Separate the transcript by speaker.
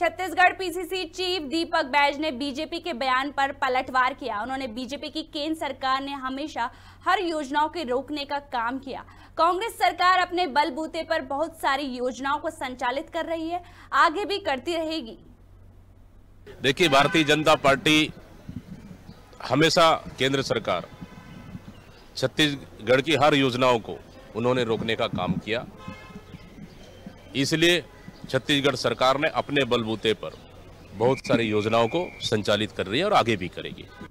Speaker 1: Chhattisgarh PCC chief Deepak Baij ने BJP के बयान पर पलटवार किया उन्होंने बीजेपी की केंद्र सरकार ने हमेशा हर योजनाओं के रोकने का काम किया कांग्रेस सरकार अपने बलबूते पर बहुत सारी योजनाओं को संचालित कर रही है आगे भी करती रहेगी
Speaker 2: देखिए भारतीय जनता पार्टी हमेशा केंद्र सरकार छत्तीसगढ़ की हर योजनाओं को उन्होंने रोकने का काम किया इसलिए छत्तीसगढ़ सरकार ने अपने बलबूते पर बहुत सारी योजनाओं को संचालित कर रही है और आगे भी करेगी